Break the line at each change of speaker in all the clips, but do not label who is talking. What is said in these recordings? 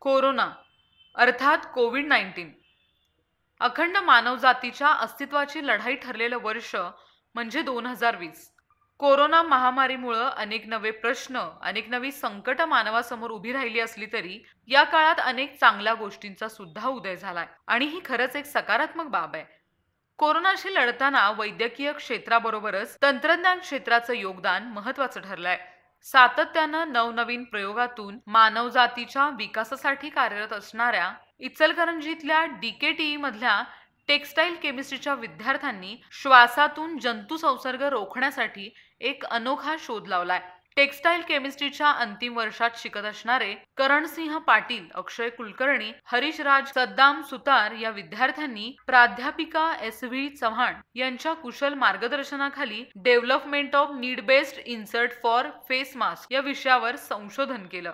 corona अर्थात Covid nineteen अखंड मानवजातीच्या अस्तित्वाची लढाई ठरलेलं वर्ष म्हणजे दोन हजार वीस कोरोना महामारीमुळं अनेक नवे प्रश्न अनेक नवी संकट मानवासमोर उभी राहिली असली तरी या काळात अनेक चांगल्या गोष्टींचा सुद्धा उदय झालाय आणि ही खरंच एक सकारात्मक बाब आहे कोरोनाशी लढताना वैद्यकीय क्षेत्राबरोबरच तंत्रज्ञान क्षेत्राचं योगदान महत्वाचं ठरलंय सातत्यानं नवनवीन प्रयोगातून मानवजातीच्या विकासासाठी कार्यरत असणाऱ्या इचलकरंजीतल्या डी डीकेटीई मधल्या टेक्स्टाईल केमिस्ट्रीच्या विद्यार्थ्यांनी श्वासातून जंतुसंसर्ग रोखण्यासाठी एक अनोखा शोध लावलाय टेक्स्टाईल केमिस्ट्रीच्या अंतिम वर्षात शिकत असणारे करणसिंह पाटील अक्षय कुलकर्णी हरीश राज सद्दाम सुतार या विद्यार्थ्यांनी प्राध्यापिका एस व्ही चव्हाण यांच्या कुशल मार्गदर्शनाखाली development of need based insert for face mask या विषयावर संशोधन केलं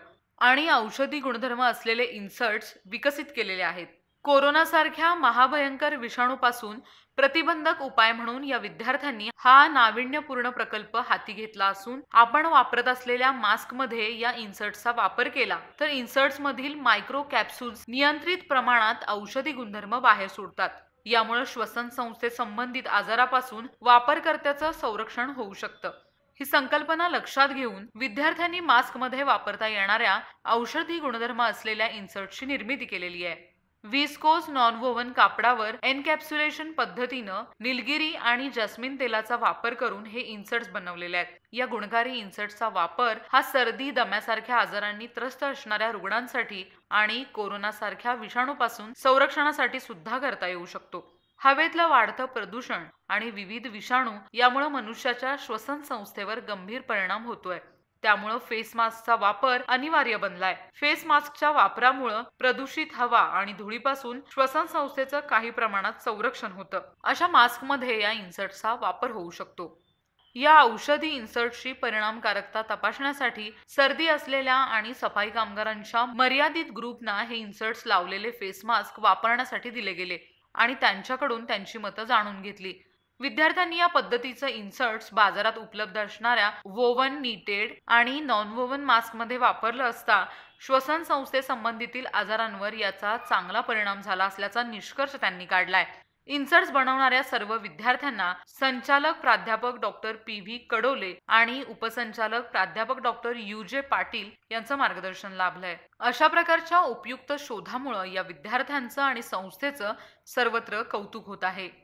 आणि औषधी गुणधर्म असलेले इन्सर्ट्स विकसित केलेले आहेत कोरोनासारख्या महाभयंकर विषाणूपासून प्रतिबंधक उपाय म्हणून या विद्यार्थ्यांनी हा नाविन्यपूर्ण प्रकल्प हाती घेतला असून आपण वापरत असलेल्या मास्कमध्ये या इन्सर्टचा वापर केला तर मधील मायक्रो कॅप्सूल्स नियंत्रित प्रमाणात औषधी गुणधर्म बाहेर सोडतात यामुळे श्वसन संस्थे संबंधित आजारापासून वापरकर्त्याचं संरक्षण होऊ शकतं ही संकल्पना लक्षात घेऊन विद्यार्थ्यांनी मास्कमध्ये वापरता येणाऱ्या औषधी गुणधर्म असलेल्या इन्सर्टची निर्मिती केलेली आहे विस्कोस नॉनवोवन कापडावर एनकॅप्सुलेशन पद्धतीनं निलगिरी आणि जस्मिन तेलाचा वापर करून हे इन्सर्ट्स बनवलेले आहेत या गुणकारी इन्सर्ट्सचा वापर हा सर्दी दम्यासारख्या आजारांनी त्रस्त असणाऱ्या रुग्णांसाठी आणि कोरोनासारख्या विषाणूपासून संरक्षणासाठी सुद्धा करता येऊ शकतो हवेतलं वाढतं प्रदूषण आणि विविध विषाणू यामुळे मनुष्याच्या श्वसन संस्थेवर गंभीर परिणाम होतोय त्यामुळं फेस मास्कचा वापर अनिवार्य बनलाय फेस मास्कच्या वापरामुळं प्रदूषित हवा आणि धुळीपासून श्वसन संस्थेचं काही प्रमाणात संरक्षण होतं अशा मास्कमध्ये या इन्सर्टचा वापर होऊ शकतो या औषधी इन्सर्टची परिणामकारकता तपासण्यासाठी सर्दी असलेल्या आणि सफाई कामगारांच्या मर्यादित ग्रुपना हे इन्सर्ट्स लावलेले फेस मास्क वापरण्यासाठी दिले गेले आणि त्यांच्याकडून त्यांची मतं जाणून घेतली विद्यार्थ्यांनी या पद्धतीचं इन्सर्ट्स बाजारात उपलब्ध असणाऱ्या वोवन निटेड आणि नॉन वोवन मास्कमध्ये वापरलं असता श्वसन संस्थेसंबंधीतील आजारांवर याचा चांगला परिणाम झाला असल्याचा निष्कर्ष त्यांनी काढलाय इन्सर्ट्स बनवणाऱ्या सर्व विद्यार्थ्यांना संचालक प्राध्यापक डॉक्टर पी व्ही कडोले आणि उपसंचालक प्राध्यापक डॉक्टर यू जे पाटील यांचं मार्गदर्शन लाभलंय अशा प्रकारच्या उपयुक्त शोधामुळे या विद्यार्थ्यांचं आणि संस्थेचं सर्वत्र कौतुक होत आहे